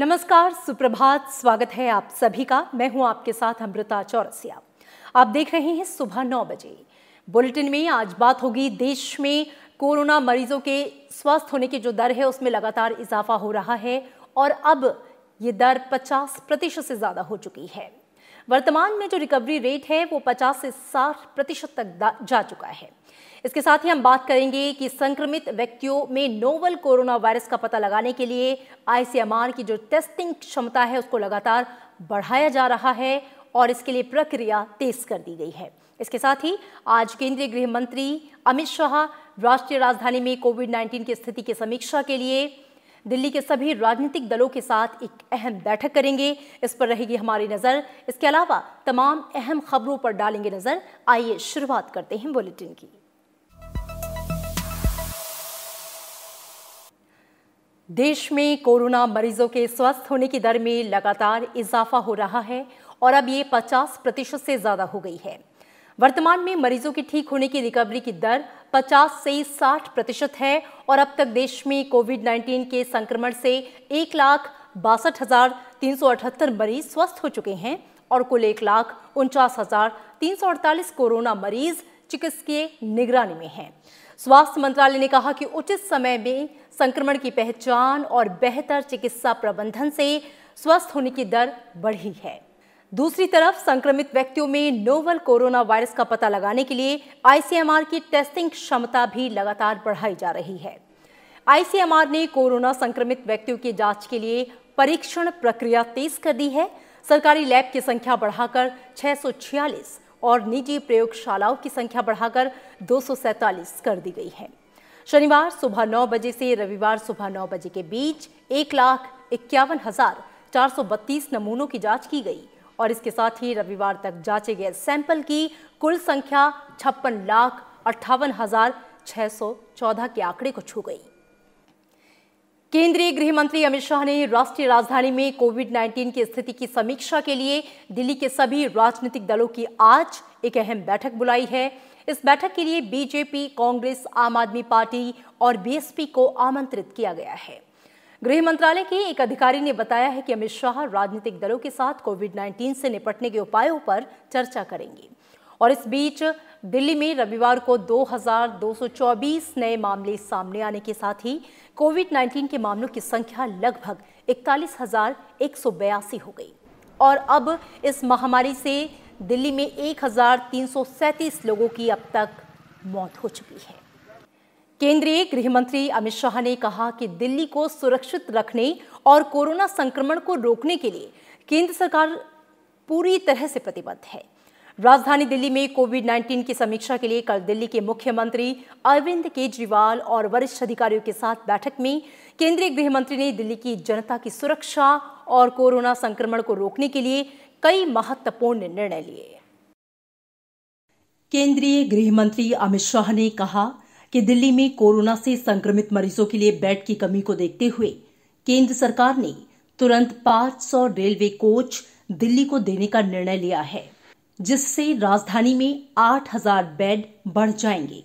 नमस्कार सुप्रभात स्वागत है आप सभी का मैं हूं आपके साथ अमृता चौरसिया आप देख रहे हैं सुबह नौ बजे बुलेटिन में आज बात होगी देश में कोरोना मरीजों के स्वस्थ होने की जो दर है उसमें लगातार इजाफा हो रहा है और अब ये दर 50 प्रतिशत से ज़्यादा हो चुकी है वर्तमान में जो रिकवरी रेट है वो 50 से 60 प्रतिशत तक जा चुका है इसके साथ ही हम बात करेंगे कि संक्रमित व्यक्तियों में नोवल कोरोना वायरस का पता लगाने के लिए आईसीएमआर की जो टेस्टिंग क्षमता है उसको लगातार बढ़ाया जा रहा है और इसके लिए प्रक्रिया तेज कर दी गई है इसके साथ ही आज केंद्रीय गृह मंत्री अमित शाह राष्ट्रीय राजधानी में कोविड 19 की स्थिति की समीक्षा के लिए दिल्ली के सभी राजनीतिक दलों के साथ एक अहम बैठक करेंगे इस पर रहेगी हमारी नज़र इसके अलावा तमाम अहम खबरों पर डालेंगे नज़र आइए शुरुआत करते हैं बुलेटिन की देश में कोरोना मरीजों के स्वस्थ होने की दर में लगातार इजाफा हो रहा है और अब ये 50 प्रतिशत से ज़्यादा हो गई है वर्तमान में मरीजों के ठीक होने की रिकवरी की दर 50 से 60 प्रतिशत है और अब तक देश में कोविड 19 के संक्रमण से एक लाख बासठ हज़ार तीन सौ अठहत्तर मरीज स्वस्थ हो चुके हैं और कुल एक लाख उनचास हज़ार तीन सौ अड़तालीस कोरोना मरीज चिकित्सकीय निगरानी में हैं स्वास्थ्य मंत्रालय ने कहा कि उचित समय में संक्रमण की पहचान और बेहतर चिकित्सा प्रबंधन से स्वस्थ होने की दर बढ़ी है दूसरी तरफ संक्रमित व्यक्तियों में नोवल कोरोना वायरस का पता लगाने के लिए आईसीएमआर की टेस्टिंग क्षमता भी लगातार बढ़ाई जा रही है आईसीएमआर ने कोरोना संक्रमित व्यक्तियों की जांच के लिए परीक्षण प्रक्रिया तेज कर दी है सरकारी लैब की संख्या बढ़ाकर छह और निजी प्रयोगशालाओं की संख्या बढ़ाकर दो कर दी गई है शनिवार सुबह नौ बजे से रविवार सुबह नौ बजे के बीच एक लाख इक्यावन हजार चार सौ बत्तीस नमूनों की जांच की गई और इसके साथ ही रविवार तक जांचे गए सैंपल की कुल संख्या छप्पन लाख अट्ठावन हजार छह सौ चौदह के आंकड़े को छू गई केंद्रीय गृह मंत्री अमित शाह ने राष्ट्रीय राजधानी में कोविड 19 की स्थिति की समीक्षा के लिए दिल्ली के सभी राजनीतिक दलों की आज एक अहम बैठक बुलाई है इस बैठक के लिए बीजेपी कांग्रेस आम आदमी पार्टी और बीएसपी को आमंत्रित किया गया है गृह मंत्रालय के एक अधिकारी ने बताया है कि अमित शाह राजनीतिक दलों के साथ कोविड 19 से निपटने के उपायों पर चर्चा करेंगे और इस बीच दिल्ली में रविवार को 2,224 नए मामले सामने आने के साथ ही कोविड 19 के मामलों की संख्या लगभग इकतालीस हो गई और अब इस महामारी से दिल्ली में एक लोगों की अब तक मौत हो चुकी है केंद्रीय गृह मंत्री अमित शाह ने कहा कि दिल्ली को सुरक्षित रखने और कोरोना संक्रमण को रोकने के लिए केंद्र सरकार पूरी तरह से प्रतिबद्ध है राजधानी दिल्ली में कोविड 19 की समीक्षा के लिए कल दिल्ली के मुख्यमंत्री अरविंद केजरीवाल और वरिष्ठ अधिकारियों के साथ बैठक में केंद्रीय गृह मंत्री ने दिल्ली की जनता की सुरक्षा और कोरोना संक्रमण को रोकने के लिए कई महत्वपूर्ण निर्णय लिए केंद्रीय गृह मंत्री अमित शाह ने कहा कि दिल्ली में कोरोना से संक्रमित मरीजों के लिए बेड की कमी को देखते हुए केंद्र सरकार ने तुरंत 500 रेलवे कोच दिल्ली को देने का निर्णय लिया है जिससे राजधानी में 8000 बेड बढ़ जाएंगे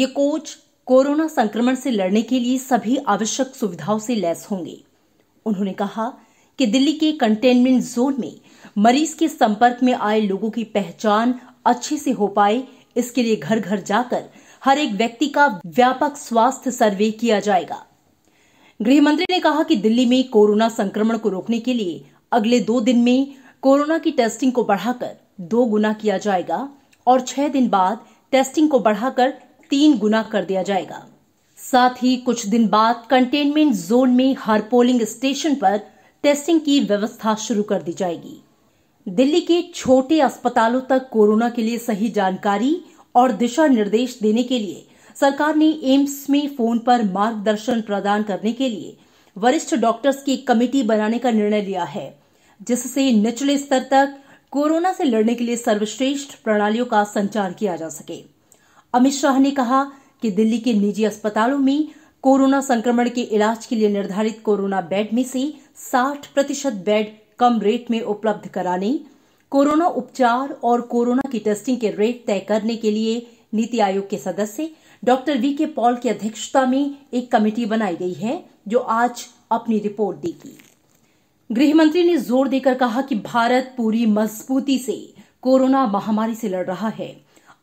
ये कोच कोरोना संक्रमण से लड़ने के लिए सभी आवश्यक सुविधाओं से लैस होंगे उन्होंने कहा कि दिल्ली के कंटेनमेंट जोन में मरीज के संपर्क में आए लोगों की पहचान अच्छे से हो पाए इसके लिए घर घर जाकर हर एक व्यक्ति का व्यापक स्वास्थ्य सर्वे किया जाएगा गृह मंत्री ने कहा कि दिल्ली में कोरोना संक्रमण को रोकने के लिए अगले दो दिन में कोरोना की टेस्टिंग को बढ़ाकर दो गुना किया जाएगा और छह दिन बाद टेस्टिंग को बढ़ाकर तीन गुना कर दिया जाएगा साथ ही कुछ दिन बाद कंटेनमेंट जोन में हर पोलिंग स्टेशन पर टेस्टिंग की व्यवस्था शुरू कर दी जाएगी दिल्ली के छोटे अस्पतालों तक कोरोना के लिए सही जानकारी और दिशा निर्देश देने के लिए सरकार ने एम्स में फोन पर मार्गदर्शन प्रदान करने के लिए वरिष्ठ डॉक्टर्स की कमेटी बनाने का निर्णय लिया है जिससे निचले स्तर तक कोरोना से लड़ने के लिए सर्वश्रेष्ठ प्रणालियों का संचार किया जा सके अमित शाह ने कहा कि दिल्ली के निजी अस्पतालों में कोरोना संक्रमण के इलाज के लिए निर्धारित कोरोना बेड में से 60 प्रतिशत बेड कम रेट में उपलब्ध कराने कोरोना उपचार और कोरोना की टेस्टिंग के रेट तय करने के लिए नीति आयोग के सदस्य डॉक्टर वी के पॉल की अध्यक्षता में एक कमेटी बनाई गई है जो आज अपनी रिपोर्ट देगी गृहमंत्री ने जोर देकर कहा कि भारत पूरी मजबूती से कोरोना महामारी से लड़ रहा है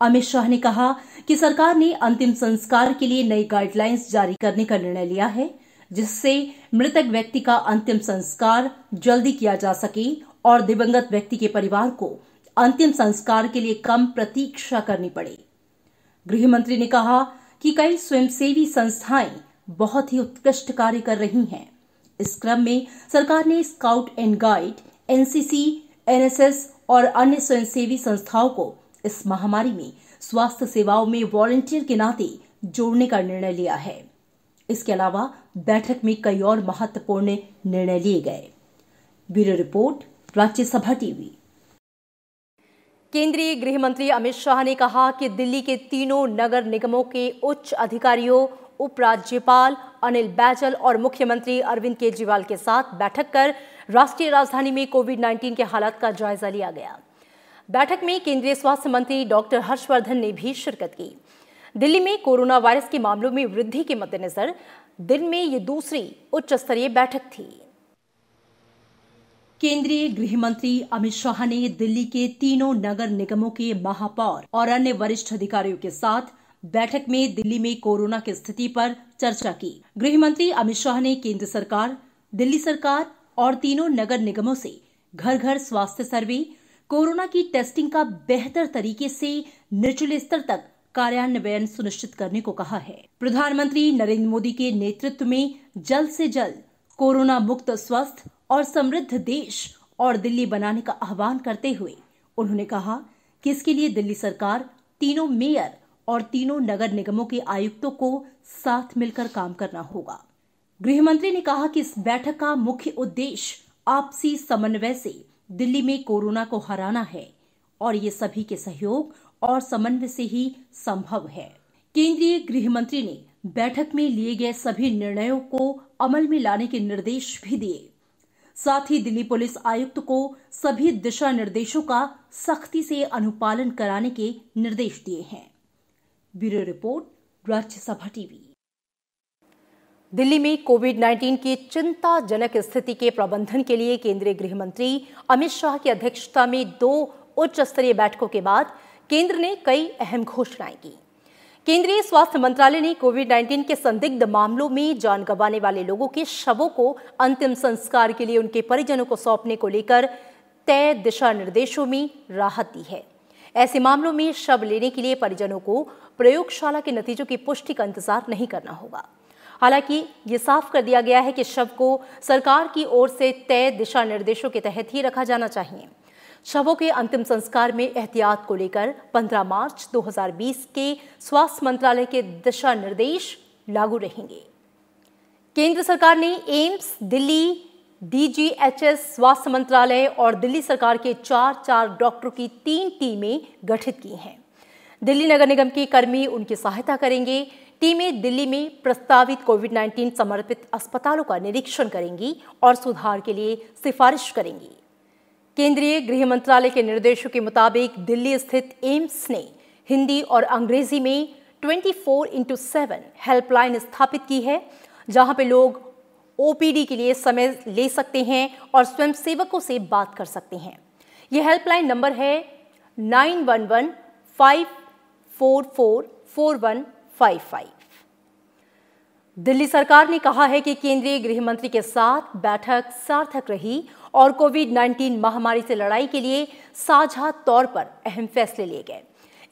अमित शाह ने कहा कि सरकार ने अंतिम संस्कार के लिए नई गाइडलाइंस जारी करने का निर्णय लिया है जिससे मृतक व्यक्ति का अंतिम संस्कार जल्दी किया जा सके और दिवंगत व्यक्ति के परिवार को अंतिम संस्कार के लिए कम प्रतीक्षा करनी पड़े गृह मंत्री ने कहा कि कई स्वयंसेवी संस्थाएं बहुत ही उत्कृष्ट कार्य कर रही हैं इस क्रम में सरकार ने scout and guide NCC NSS और अन्य स्वयंसेवी संस्थाओं को इस महामारी में स्वास्थ्य सेवाओं में वॉलंटियर के नाते जोड़ने का निर्णय लिया है इसके अलावा बैठक में कई और महत्वपूर्ण निर्णय लिए गए ब्यूरो रिपोर्ट राज्यसभा टीवी केंद्रीय गृह मंत्री अमित शाह ने कहा कि दिल्ली के तीनों नगर निगमों के उच्च अधिकारियों उपराज्यपाल अनिल बैजल और मुख्यमंत्री अरविंद केजरीवाल के साथ बैठक कर राष्ट्रीय राजधानी में कोविड 19 के हालात का जायजा लिया गया बैठक में केंद्रीय स्वास्थ्य मंत्री डॉक्टर हर्षवर्धन ने भी शिरकत की दिल्ली में कोरोना वायरस के मामलों में वृद्धि के मद्देनजर दिन में ये दूसरी उच्च स्तरीय बैठक थी केंद्रीय गृह मंत्री अमित शाह ने दिल्ली के तीनों नगर निगमों के महापौर और अन्य वरिष्ठ अधिकारियों के साथ बैठक में दिल्ली में कोरोना की स्थिति पर चर्चा की गृह मंत्री अमित शाह ने केंद्र सरकार दिल्ली सरकार और तीनों नगर निगमों से घर घर स्वास्थ्य सर्वे कोरोना की टेस्टिंग का बेहतर तरीके से निचले स्तर तक कार्यान्वयन सुनिश्चित करने को कहा है प्रधानमंत्री नरेंद्र मोदी के नेतृत्व में जल्द से जल्द कोरोना मुक्त स्वस्थ और समृद्ध देश और दिल्ली बनाने का आह्वान करते हुए उन्होंने कहा कि इसके लिए दिल्ली सरकार तीनों मेयर और तीनों नगर निगमों के आयुक्तों को साथ मिलकर काम करना होगा गृह मंत्री ने कहा कि इस बैठक का मुख्य उद्देश्य आपसी समन्वय से दिल्ली में कोरोना को हराना है और ये सभी के सहयोग और समन्वय से ही संभव है केंद्रीय गृह मंत्री ने बैठक में लिए गए सभी निर्णयों को अमल में लाने के निर्देश भी दिए साथ ही दिल्ली पुलिस आयुक्त को सभी दिशा निर्देशों का सख्ती से अनुपालन कराने के निर्देश दिए हैं bureau report Rajya Sabha TV Delhi में कोविड 19 की चिंताजनक स्थिति के प्रबंधन के लिए केंद्रीय गृह मंत्री अमित शाह की अध्यक्षता में दो उच्च स्तरीय बैठकों के बाद केंद्र ने कई अहम घोषणाएं की केंद्रीय स्वास्थ्य मंत्रालय ने कोविड 19 के संदिग्ध मामलों में जान गंवाने वाले लोगों के शवों को अंतिम संस्कार के लिए उनके परिजनों को सौंपने को लेकर तय दिशा निर्देशों में राहत दी है ऐसे मामलों में शव लेने के लिए परिजनों को प्रयोगशाला के नतीजों की पुष्टि का इंतजार नहीं करना होगा हालांकि ये साफ कर दिया गया है कि शव को सरकार की ओर से तय दिशा निर्देशों के तहत ही रखा जाना चाहिए शवों के अंतिम संस्कार में एहतियात को लेकर 15 मार्च 2020 के स्वास्थ्य मंत्रालय के दिशा निर्देश लागू रहेंगे केंद्र सरकार ने एम्स दिल्ली डीजीएचएस स्वास्थ्य मंत्रालय और दिल्ली सरकार के चार चार डॉक्टरों की तीन टीमें गठित की हैं दिल्ली नगर निगम के कर्मी उनकी सहायता करेंगे टीमें दिल्ली में प्रस्तावित कोविड 19 समर्पित अस्पतालों का निरीक्षण करेंगी और सुधार के लिए सिफारिश करेंगी केंद्रीय गृह मंत्रालय के निर्देशों के मुताबिक दिल्ली स्थित एम्स ने हिंदी और अंग्रेजी में 24 फोर इंटू सेवन हेल्पलाइन स्थापित की है जहां पे लोग ओपीडी के लिए समय ले सकते हैं और स्वयंसेवकों से बात कर सकते हैं यह हेल्पलाइन नंबर है nine one one five four four four one five five Delhi सरकार ने कहा है कि केंद्रीय गृह मंत्री के साथ बैठक सार्थक रही और कोविड 19 महामारी से लड़ाई के लिए साझा तौर पर अहम फैसले लिए गए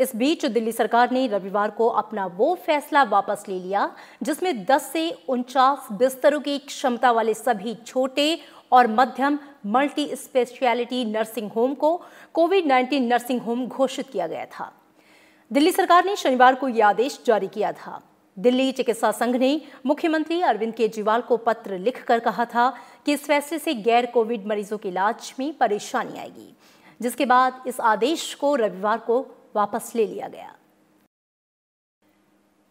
इस बीच दिल्ली सरकार ने रविवार को अपना वो फैसला वापस ले लिया जिसमें 10 से उनचास बिस्तरों की क्षमता वाले सभी छोटे और मध्यम मल्टी स्पेशलिटी नर्सिंग होम को कोविड 19 नर्सिंग होम घोषित किया गया था दिल्ली सरकार ने शनिवार को यह आदेश जारी किया था दिल्ली चिकित्सा संघ ने मुख्यमंत्री अरविंद केजरीवाल को पत्र लिखकर कहा था कि इस फैसले से गैर कोविड मरीजों के इलाज में परेशानी आएगी जिसके बाद इस आदेश को रविवार को वापस ले लिया गया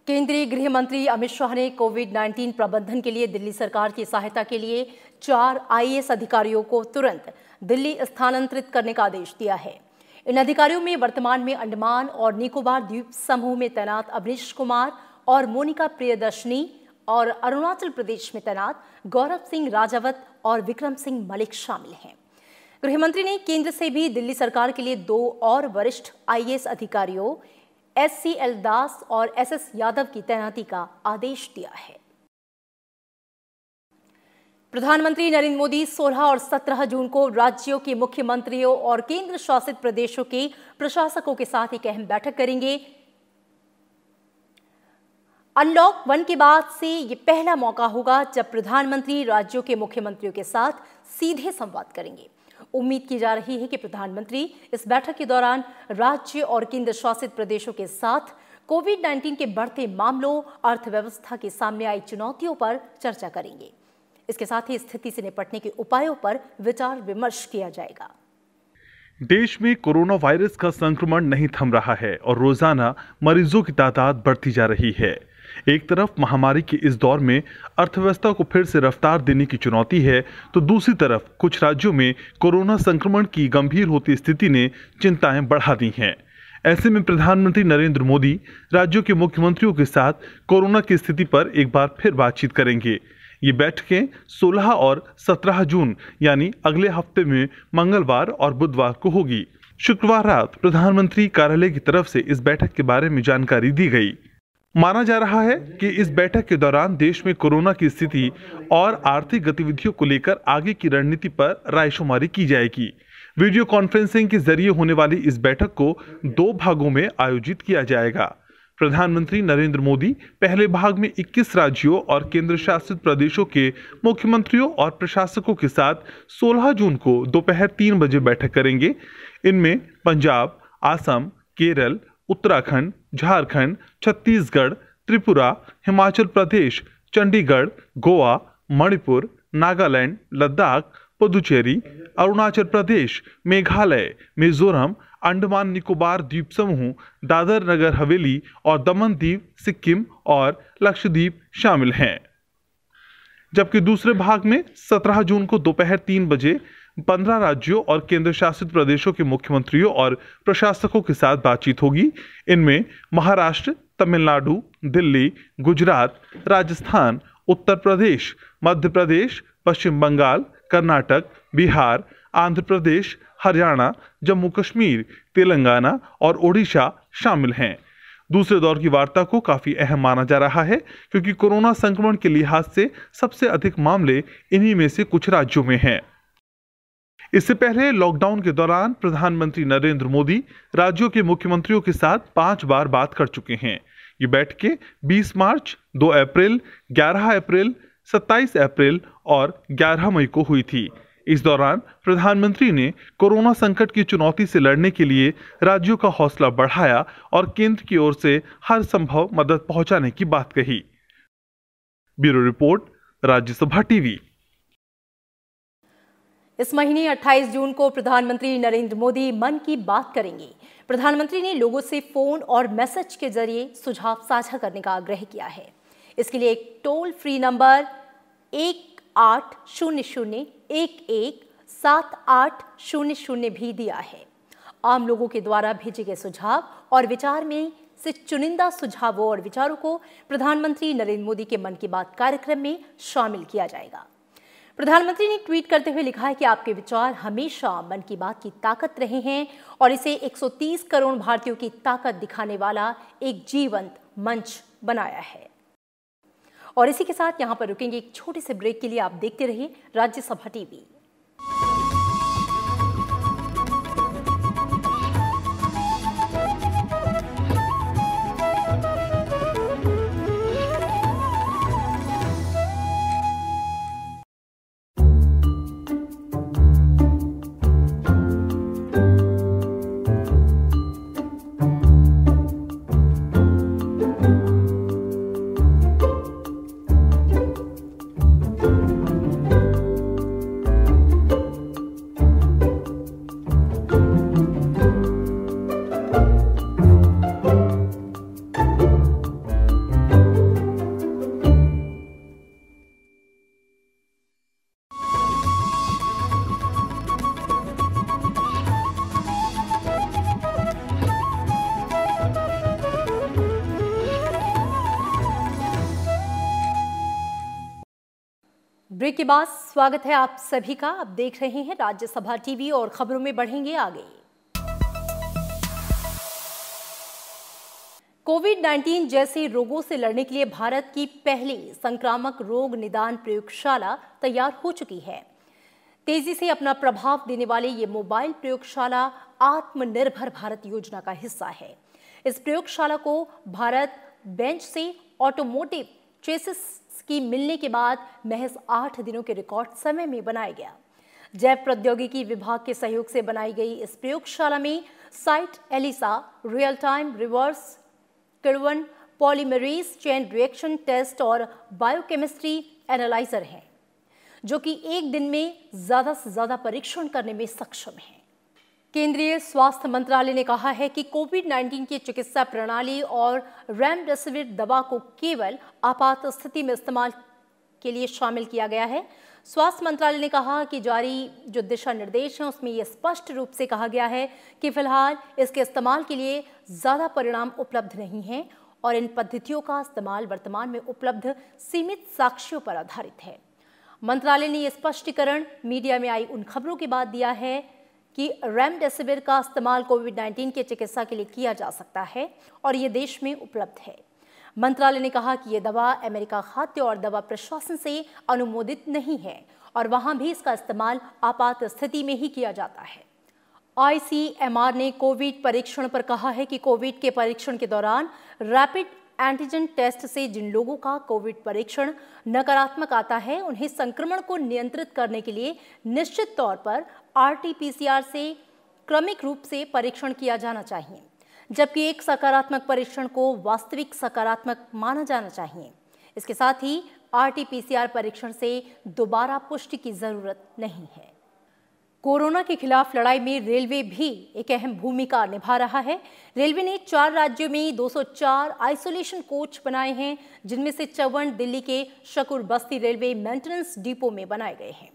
केंद्रीय गृह मंत्री अमित शाह ने कोविड 19 प्रबंधन के लिए दिल्ली सरकार की सहायता के लिए चार आईएएस अधिकारियों को तुरंत दिल्ली स्थानांतरित करने का आदेश दिया है इन अधिकारियों में वर्तमान में अंडमान और निकोबार द्वीप समूह में तैनात अवनीश कुमार और मोनिका प्रियदर्शनी और अरुणाचल प्रदेश में तैनात गौरव सिंह राजावत और विक्रम सिंह मलिक शामिल हैं गृहमंत्री ने केंद्र से भी दिल्ली सरकार के लिए दो और वरिष्ठ आई अधिकारियों एस सी एल दास और एस एस यादव की तैनाती का आदेश दिया है प्रधानमंत्री नरेंद्र मोदी 16 और 17 जून को राज्यों के मुख्यमंत्रियों और केंद्र शासित प्रदेशों के प्रशासकों के साथ एक अहम बैठक करेंगे अनलॉक वन के बाद से ये पहला मौका होगा जब प्रधानमंत्री राज्यों के मुख्यमंत्रियों के साथ सीधे संवाद करेंगे उम्मीद की जा रही है कि प्रधानमंत्री इस बैठक के दौरान राज्य और केंद्र शासित प्रदेशों के साथ कोविड 19 के बढ़ते मामलों अर्थव्यवस्था के सामने आई चुनौतियों पर चर्चा करेंगे इसके साथ ही स्थिति से निपटने के उपायों पर विचार विमर्श किया जाएगा देश में कोरोना वायरस का संक्रमण नहीं थम रहा है और रोजाना मरीजों की तादाद बढ़ती जा रही है एक तरफ महामारी के इस दौर में अर्थव्यवस्था को फिर से रफ्तार देने की चुनौती है तो दूसरी तरफ कुछ राज्यों में कोरोना संक्रमण की गंभीर होती स्थिति ने चिंताएं बढ़ा दी हैं ऐसे में प्रधानमंत्री नरेंद्र मोदी राज्यों के मुख्यमंत्रियों के साथ कोरोना की स्थिति पर एक बार फिर बातचीत करेंगे ये बैठकें 16 और 17 जून यानी अगले हफ्ते में मंगलवार और बुधवार को होगी शुक्रवार रात प्रधानमंत्री कार्यालय की तरफ से इस बैठक के बारे में जानकारी दी गई माना जा रहा है कि इस बैठक के दौरान देश में कोरोना की स्थिति और आर्थिक गतिविधियों को लेकर आगे की रणनीति पर रायशुमारी की जाएगी वीडियो कॉन्फ्रेंसिंग के जरिए होने वाली इस बैठक को दो भागों में आयोजित किया जाएगा प्रधानमंत्री नरेंद्र मोदी पहले भाग में 21 राज्यों और केंद्र शासित प्रदेशों के मुख्यमंत्रियों और प्रशासकों के साथ 16 जून को दोपहर तीन बजे बैठक करेंगे इनमें पंजाब असम केरल उत्तराखंड झारखंड छत्तीसगढ़ त्रिपुरा हिमाचल प्रदेश चंडीगढ़ गोवा मणिपुर नागालैंड लद्दाख पुदुचेरी अरुणाचल प्रदेश मेघालय मिजोरम अंडमान निकोबार द्वीप समूह दादर नगर हवेली और दमन द्वीप सिक्किम और लक्षद्वीप शामिल हैं जबकि दूसरे भाग में 17 जून को दोपहर तीन बजे पंद्रह राज्यों और केंद्र शासित प्रदेशों के मुख्यमंत्रियों और प्रशासकों के साथ बातचीत होगी इनमें महाराष्ट्र तमिलनाडु दिल्ली गुजरात राजस्थान उत्तर प्रदेश मध्य प्रदेश पश्चिम बंगाल कर्नाटक बिहार आंध्र प्रदेश हरियाणा जम्मू कश्मीर तेलंगाना और ओडिशा शामिल हैं दूसरे दौर की वार्ता को काफ़ी अहम माना जा रहा है क्योंकि कोरोना संक्रमण के लिहाज से सबसे अधिक मामले इन्हीं में से कुछ राज्यों में हैं इससे पहले लॉकडाउन के दौरान प्रधानमंत्री नरेंद्र मोदी राज्यों के मुख्यमंत्रियों के साथ पांच बार बात कर चुके हैं ये बैठकें 20 मार्च 2 अप्रैल 11 अप्रैल 27 अप्रैल और 11 मई को हुई थी इस दौरान प्रधानमंत्री ने कोरोना संकट की चुनौती से लड़ने के लिए राज्यों का हौसला बढ़ाया और केंद्र की ओर से हर संभव मदद पहुंचाने की बात कही ब्यूरो रिपोर्ट राज्यसभा टीवी इस महीने 28 जून को प्रधानमंत्री नरेंद्र मोदी मन की बात करेंगे प्रधानमंत्री ने लोगों से फोन और मैसेज के जरिए सुझाव साझा करने का आग्रह किया है इसके लिए एक टोल फ्री नंबर एक आठ शून्य शून्य एक एक सात आठ शून्य शून्य भी दिया है आम लोगों के द्वारा भेजे गए सुझाव और विचार में से चुनिंदा सुझावों और विचारों को प्रधानमंत्री नरेंद्र मोदी के मन की बात कार्यक्रम में शामिल किया जाएगा प्रधानमंत्री ने ट्वीट करते हुए लिखा है कि आपके विचार हमेशा मन की बात की ताकत रहे हैं और इसे 130 करोड़ भारतीयों की ताकत दिखाने वाला एक जीवंत मंच बनाया है और इसी के साथ यहां पर रुकेंगे एक छोटे से ब्रेक के लिए आप देखते रहिए राज्यसभा टीवी बाद स्वागत है आप सभी का आप देख रहे हैं राज्यसभा टीवी और खबरों में बढ़ेंगे आगे कोविड 19 जैसे रोगों से लड़ने के लिए भारत की पहली संक्रामक रोग निदान प्रयोगशाला तैयार हो चुकी है तेजी से अपना प्रभाव देने वाले ये मोबाइल प्रयोगशाला आत्मनिर्भर भारत योजना का हिस्सा है इस प्रयोगशाला को भारत बेंच से ऑटोमोटिव चेसिस स्कीम मिलने के बाद महज आठ दिनों के रिकॉर्ड समय में बनाया गया जैव प्रौद्योगिकी विभाग के सहयोग से बनाई गई इस प्रयोगशाला में site ELISA real time reverse किड़वन पॉलीमरीज चेन रिएक्शन टेस्ट और बायोकेमिस्ट्री एनालाइजर हैं जो कि एक दिन में ज़्यादा से ज़्यादा परीक्षण करने में सक्षम है केंद्रीय स्वास्थ्य मंत्रालय ने कहा है कि कोविड 19 की चिकित्सा प्रणाली और रेमडेसिविर दवा को केवल आपात स्थिति में इस्तेमाल के लिए शामिल किया गया है स्वास्थ्य मंत्रालय ने कहा कि जारी जो दिशा निर्देश हैं उसमें यह स्पष्ट रूप से कहा गया है कि फिलहाल इसके इस्तेमाल के लिए ज़्यादा परिणाम उपलब्ध नहीं हैं और इन पद्धतियों का इस्तेमाल वर्तमान में उपलब्ध सीमित साक्ष्यों पर आधारित है मंत्रालय ने यह स्पष्टीकरण मीडिया में आई उन खबरों के बाद दिया है कि रेमडेसिविर का इस्तेमाल कोविड 19 के चिकित्सा के लिए किया जा सकता है और ये देश में उपलब्ध है मंत्रालय ने कहा कि यह दवा अमेरिका खाद्य और दवा प्रशासन से अनुमोदित नहीं है और वहां भी इसका इस्तेमाल आपात स्थिति में ही किया जाता है आईसीएमआर ने कोविड परीक्षण पर कहा है कि कोविड के परीक्षण के दौरान रैपिड एंटीजन टेस्ट से जिन लोगों का कोविड परीक्षण नकारात्मक आता है उन्हें संक्रमण को नियंत्रित करने के लिए निश्चित तौर पर आर से क्रमिक रूप से परीक्षण किया जाना चाहिए जबकि एक सकारात्मक परीक्षण को वास्तविक सकारात्मक माना जाना चाहिए इसके साथ ही आर परीक्षण से दोबारा पुष्टि की ज़रूरत नहीं है कोरोना के खिलाफ लड़ाई में रेलवे भी एक अहम भूमिका निभा रहा है रेलवे ने चार राज्यों में 204 आइसोलेशन कोच बनाए हैं जिनमें से चौवन दिल्ली के शकुर बस्ती रेलवे मेंटेनेंस डिपो में बनाए गए हैं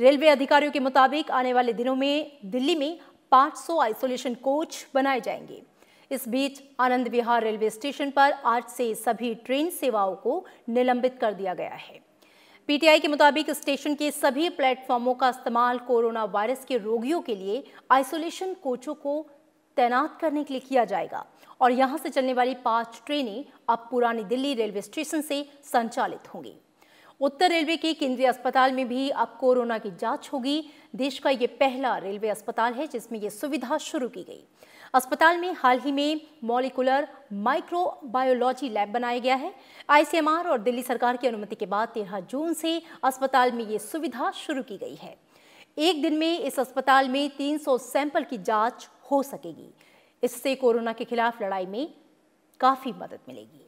रेलवे अधिकारियों के मुताबिक आने वाले दिनों में दिल्ली में 500 आइसोलेशन कोच बनाए जाएंगे इस बीच आनंद विहार रेलवे स्टेशन पर आज से सभी ट्रेन सेवाओं को निलंबित कर दिया गया है पीटीआई के मुताबिक स्टेशन के सभी प्लेटफॉर्मों का इस्तेमाल कोरोना वायरस के रोगियों के लिए आइसोलेशन कोचों को तैनात करने के लिए किया जाएगा और यहां से चलने वाली पांच ट्रेनें अब पुरानी दिल्ली रेलवे स्टेशन से संचालित होंगी उत्तर रेलवे के केंद्रीय अस्पताल में भी अब कोरोना की जांच होगी देश का ये पहला रेलवे अस्पताल है जिसमें ये सुविधा शुरू की गई अस्पताल में हाल ही में मॉलिकुलर माइक्रोबायोलॉजी लैब बनाया गया है आईसीएमआर और दिल्ली सरकार की अनुमति के बाद तेरह जून से अस्पताल में ये सुविधा शुरू की गई है एक दिन में इस अस्पताल में 300 सैंपल की जांच हो सकेगी इससे कोरोना के खिलाफ लड़ाई में काफ़ी मदद मिलेगी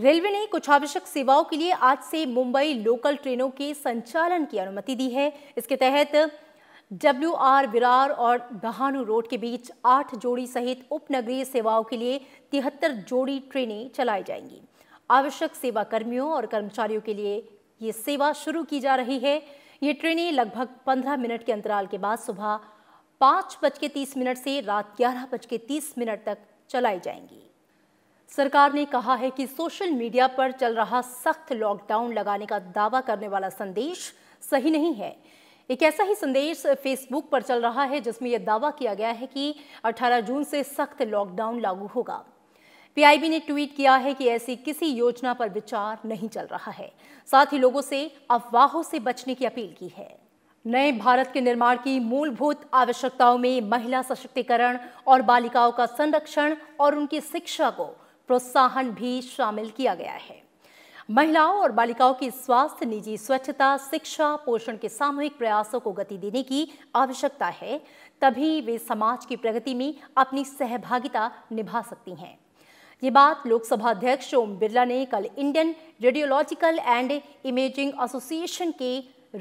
रेलवे ने कुछ आवश्यक सेवाओं के लिए आज से मुंबई लोकल ट्रेनों के संचालन की अनुमति दी है इसके तहत डब्ल्यू आर विरार और दहानु रोड के बीच आठ जोड़ी सहित उपनगरीय सेवाओं के लिए तिहत्तर जोड़ी ट्रेनें चलाई जाएंगी आवश्यक सेवा कर्मियों और कर्मचारियों के लिए ये सेवा शुरू की जा रही है ये ट्रेनें लगभग पंद्रह मिनट के अंतराल के बाद सुबह पाँच बज के तीस मिनट से रात ग्यारह बज के तीस मिनट तक चलाई जाएंगी सरकार ने कहा है कि सोशल मीडिया पर चल रहा सख्त लॉकडाउन लगाने का दावा करने वाला संदेश सही नहीं है एक ऐसा ही संदेश फेसबुक पर चल रहा है जिसमें यह दावा किया गया है कि 18 जून से सख्त लॉकडाउन लागू होगा पीआईबी ने ट्वीट किया है कि ऐसी किसी योजना पर विचार नहीं चल रहा है साथ ही लोगों से अफवाहों से बचने की अपील की है नए भारत के निर्माण की मूलभूत आवश्यकताओं में महिला सशक्तिकरण और बालिकाओं का संरक्षण और उनकी शिक्षा को प्रोत्साहन भी शामिल किया गया है महिलाओं और बालिकाओं की स्वास्थ्य निजी स्वच्छता शिक्षा पोषण के सामूहिक प्रयासों को गति देने की आवश्यकता है तभी वे समाज की प्रगति में अपनी सहभागिता निभा सकती हैं ये बात लोकसभा अध्यक्ष ओम बिरला ने कल Indian radiological and imaging association के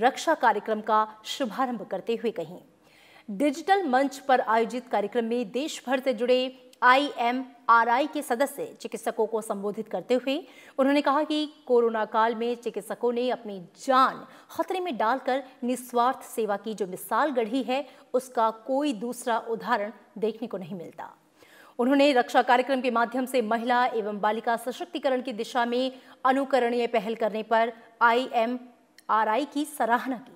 रक्षा कार्यक्रम का शुभारंभ करते हुए कही डिजिटल मंच पर आयोजित कार्यक्रम में देश भर से जुड़े आईएमआरआई के सदस्य चिकित्सकों को संबोधित करते हुए उन्होंने कहा कि कोरोना काल में चिकित्सकों ने अपनी जान खतरे में डालकर निस्वार्थ सेवा की जो मिसाल गढ़ी है उसका कोई दूसरा उदाहरण देखने को नहीं मिलता उन्होंने रक्षा कार्यक्रम के माध्यम से महिला एवं बालिका सशक्तिकरण की दिशा में अनुकरणीय पहल करने पर आई की सराहना की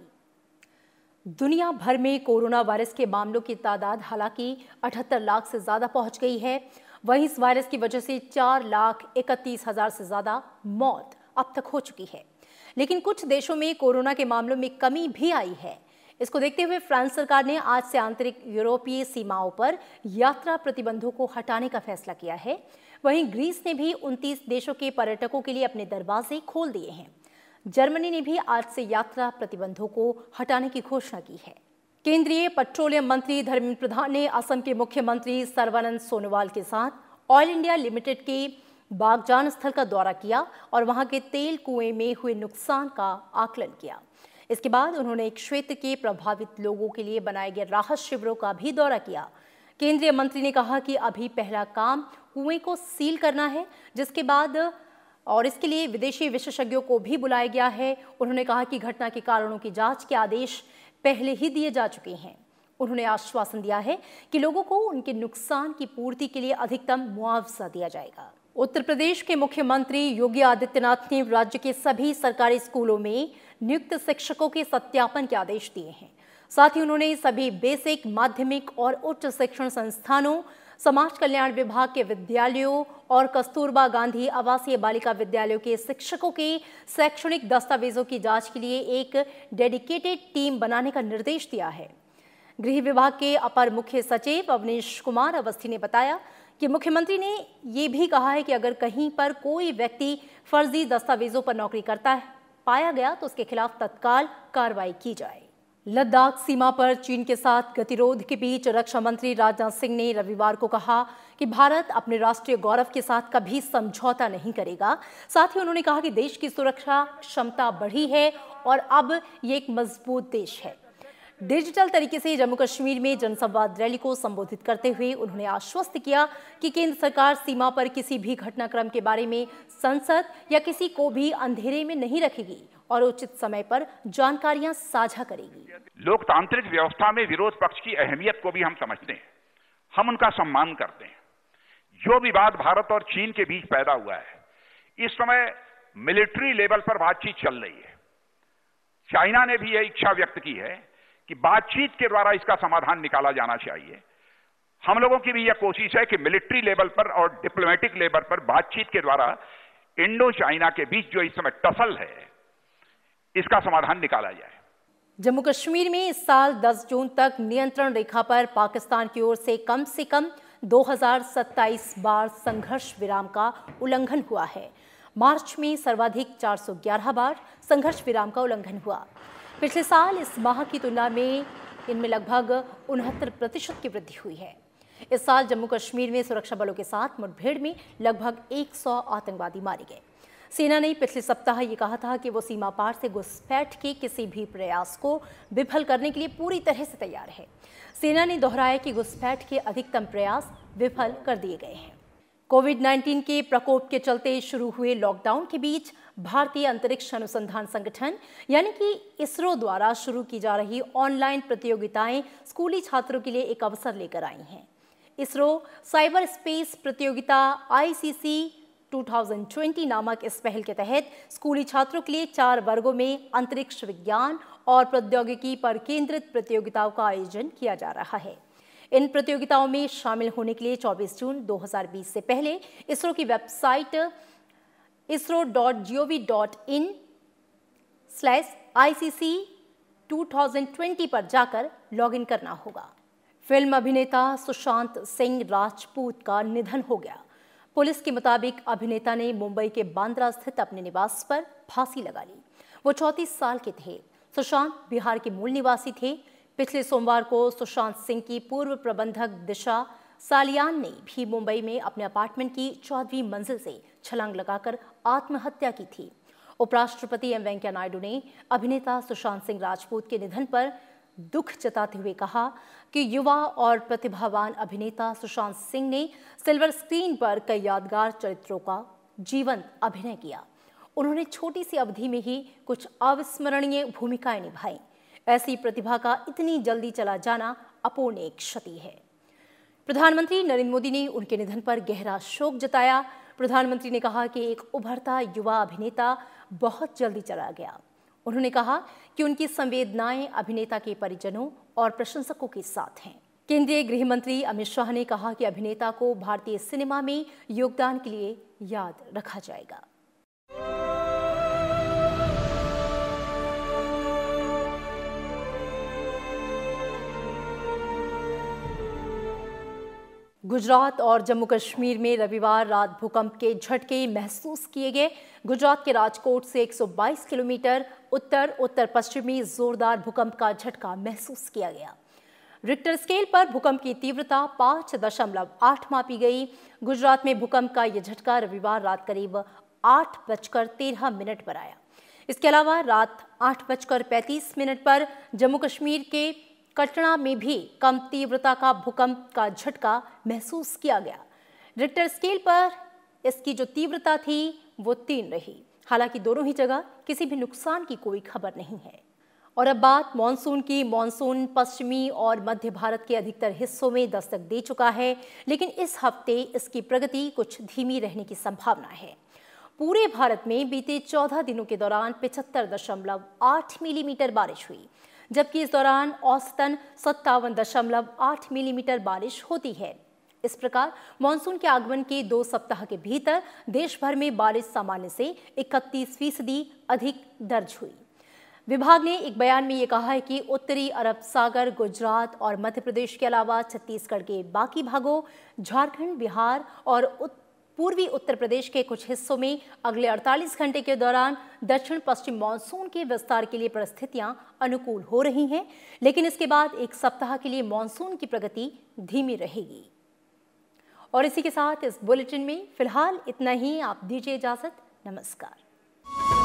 दुनिया भर में कोरोना वायरस के मामलों की तादाद हालांकि 78 लाख से ज़्यादा पहुंच गई है वहीं इस वायरस की वजह से चार लाख इकतीस हज़ार से ज़्यादा मौत अब तक हो चुकी है लेकिन कुछ देशों में कोरोना के मामलों में कमी भी आई है इसको देखते हुए फ्रांस सरकार ने आज से आंतरिक यूरोपीय सीमाओं पर यात्रा प्रतिबंधों को हटाने का फैसला किया है वहीं ग्रीस ने भी उनतीस देशों के पर्यटकों के लिए अपने दरवाजे खोल दिए हैं जर्मनी ने भी आज से यात्रा प्रतिबंधों को हटाने की घोषणा की है केंद्रीय पेट्रोलियम मंत्री धर्मेंद्र प्रधान ने असम के मुख्यमंत्री सर्वानंद सोनोवाल के साथ ऑयल इंडिया लिमिटेड के बागजान स्थल का दौरा किया और वहां के तेल कुएं में हुए नुकसान का आकलन किया इसके बाद उन्होंने क्षेत्र के प्रभावित लोगों के लिए बनाए गए राहत शिविरों का भी दौरा किया केंद्रीय मंत्री ने कहा कि अभी पहला काम कुएं को सील करना है जिसके बाद और इसके लिए विदेशी विशेषज्ञों को भी बुलाया गया है उन्होंने कहा कि घटना के कारणों की जांच के आदेश पहले ही दिए जा चुके हैं उन्होंने आश्वासन दिया है कि लोगों को उनके नुकसान की पूर्ति के लिए अधिकतम मुआवजा दिया जाएगा उत्तर प्रदेश के मुख्यमंत्री योगी आदित्यनाथ ने राज्य के सभी सरकारी स्कूलों में नियुक्त शिक्षकों के सत्यापन के आदेश दिए हैं साथ ही उन्होंने सभी बेसिक माध्यमिक और उच्च शिक्षण संस्थानों समाज कल्याण विभाग के विद्यालयों और कस्तूरबा गांधी आवासीय बालिका विद्यालयों के शिक्षकों के शैक्षणिक दस्तावेजों की जांच के लिए एक डेडिकेटेड टीम बनाने का निर्देश दिया है गृह विभाग के अपर मुख्य सचिव अवनीश कुमार अवस्थी ने बताया कि मुख्यमंत्री ने यह भी कहा है कि अगर कहीं पर कोई व्यक्ति फर्जी दस्तावेजों पर नौकरी करता है पाया गया तो उसके खिलाफ तत्काल कार्रवाई की जाए लद्दाख सीमा पर चीन के साथ गतिरोध के बीच रक्षा मंत्री राजनाथ सिंह ने रविवार को कहा कि भारत अपने राष्ट्रीय गौरव के साथ कभी समझौता नहीं करेगा साथ ही उन्होंने कहा कि देश की सुरक्षा क्षमता बढ़ी है और अब ये एक मजबूत देश है डिजिटल तरीके से जम्मू कश्मीर में जनसंवाद रैली को संबोधित करते हुए उन्होंने आश्वस्त किया कि केंद्र सरकार सीमा पर किसी भी घटनाक्रम के बारे में संसद या किसी को भी अंधेरे में नहीं रखेगी और उचित समय पर जानकारियां साझा करेगी लोकतांत्रिक व्यवस्था में विरोध पक्ष की अहमियत को भी हम समझते हैं हम उनका सम्मान करते हैं जो विवाद भारत और चीन के बीच पैदा हुआ है इस समय मिलिट्री लेवल पर बातचीत चल रही है चाइना ने भी यह इच्छा व्यक्त की है कि बातचीत के द्वारा इसका समाधान निकाला जाना चाहिए हम लोगों की भी यह कोशिश है कि मिलिट्री लेवल पर और डिप्लोमेटिक लेवल पर बातचीत के द्वारा इंडो चाइना के बीच जो इस समय टसल है इसका समाधान निकाला जाए जम्मू कश्मीर में इस साल 10 जून तक नियंत्रण रेखा पर पाकिस्तान की ओर से कम से कम 2027 बार संघर्ष विराम का उल्लंघन हुआ है मार्च में सर्वाधिक 411 बार संघर्ष विराम का उल्लंघन हुआ पिछले साल इस माह की तुलना में इनमें लगभग उनहत्तर प्रतिशत की वृद्धि हुई है इस साल जम्मू कश्मीर में सुरक्षा बलों के साथ मुठभेड़ में लगभग 100 आतंकवादी मारे गए सेना ने पिछले सप्ताह ये कहा था कि वो सीमा पार से घुसपैठ के किसी भी प्रयास को विफल करने के लिए पूरी तरह से तैयार है सेना ने दोहराया कि घुसपैठ के अधिकतम प्रयास विफल कर दिए गए हैं कोविड 19 के प्रकोप के चलते शुरू हुए लॉकडाउन के बीच भारतीय अंतरिक्ष अनुसंधान संगठन यानी कि इसरो द्वारा शुरू की जा रही ऑनलाइन प्रतियोगिताएं स्कूली छात्रों के लिए एक अवसर लेकर आई हैं इसरो साइबर स्पेस प्रतियोगिता आईसीसी 2020 नामक इस पहल के तहत स्कूली छात्रों के लिए चार वर्गों में अंतरिक्ष विज्ञान और प्रौद्योगिकी पर केंद्रित प्रतियोगिताओं का आयोजन किया जा रहा है इन प्रतियोगिताओं में शामिल होने के लिए 24 जून 2020 से पहले इसरो की website ISRO dot G O V dot in slash I C C two thousand twenty पर जाकर लॉग इन करना होगा फिल्म अभिनेता सुशांत सिंह राजपूत का निधन हो गया पुलिस के मुताबिक अभिनेता ने मुंबई के बांद्रा स्थित अपने निवास पर फांसी लगा ली वो चौंतीस साल के थे सुशांत बिहार के मूल निवासी थे पिछले सोमवार को सुशांत सिंह की पूर्व प्रबंधक दिशा सालियान ने भी मुंबई में अपने अपार्टमेंट की चौदहवीं मंजिल से छलांग लगाकर आत्महत्या की थी उपराष्ट्रपति एम वेंकैया नायडू ने अभिनेता सुशांत सिंह राजपूत के निधन पर दुख जताते हुए कहा कि युवा और प्रतिभावान अभिनेता सुशांत सिंह ने सिल्वर स्क्रीन पर कई यादगार चरित्रों का जीवंत अभिनय किया उन्होंने छोटी सी अवधि में ही कुछ अविस्मरणीय भूमिकाएं निभाई ऐसी प्रतिभा का इतनी जल्दी चला जाना अपूर्णीय क्षति है प्रधानमंत्री नरेंद्र मोदी ने उनके निधन पर गहरा शोक जताया प्रधानमंत्री ने कहा कि एक उभरता युवा अभिनेता बहुत जल्दी चला गया उन्होंने कहा कि उनकी संवेदनाएं अभिनेता के परिजनों और प्रशंसकों के साथ हैं केंद्रीय गृह मंत्री अमित शाह ने कहा कि अभिनेता को भारतीय सिनेमा में योगदान के लिए याद रखा जाएगा गुजरात और जम्मू कश्मीर में रविवार रात भूकंप के झटके महसूस किए गए गुजरात के राजकोट से 122 किलोमीटर उत्तर उत्तर पश्चिमी जोरदार भूकंप का झटका महसूस किया गया रिक्टर स्केल पर भूकंप की तीव्रता पाँच दशमलव आठ मापी गई गुजरात में भूकंप का यह झटका रविवार रात करीब आठ बजकर तेरह मिनट पर आया इसके अलावा रात आठ बजकर पैंतीस मिनट पर जम्मू कश्मीर के कटना में भी कम तीव्रता का भूकंप का झटका महसूस किया गया रिक्टर स्केल पर इसकी जो तीव्रता थी वो तीन रही हालांकि दोनों ही जगह किसी भी नुकसान की कोई खबर नहीं है और अब बात मानसून की मानसून पश्चिमी और मध्य भारत के अधिकतर हिस्सों में दस्तक दे चुका है लेकिन इस हफ्ते इसकी प्रगति कुछ धीमी रहने की संभावना है पूरे भारत में बीते 14 दिनों के दौरान आठ मिलीमीटर बारिश हुई जबकि इस दौरान औसतन सत्तावन दशमलव आठ मिलीमीटर बारिश होती है इस प्रकार मानसून के आगमन के दो सप्ताह के भीतर देश भर में बारिश सामान्य से 31 फीसदी अधिक दर्ज हुई विभाग ने एक बयान में यह कहा है कि उत्तरी अरब सागर गुजरात और मध्य प्रदेश के अलावा छत्तीसगढ़ के बाकी भागों झारखंड बिहार और उत्तर पूर्वी उत्तर प्रदेश के कुछ हिस्सों में अगले 48 घंटे के दौरान दक्षिण पश्चिम मानसून के विस्तार के लिए परिस्थितियां अनुकूल हो रही हैं लेकिन इसके बाद एक सप्ताह के लिए मानसून की प्रगति धीमी रहेगी और इसी के साथ इस बुलेटिन में फिलहाल इतना ही आप दीजिए इजाजत नमस्कार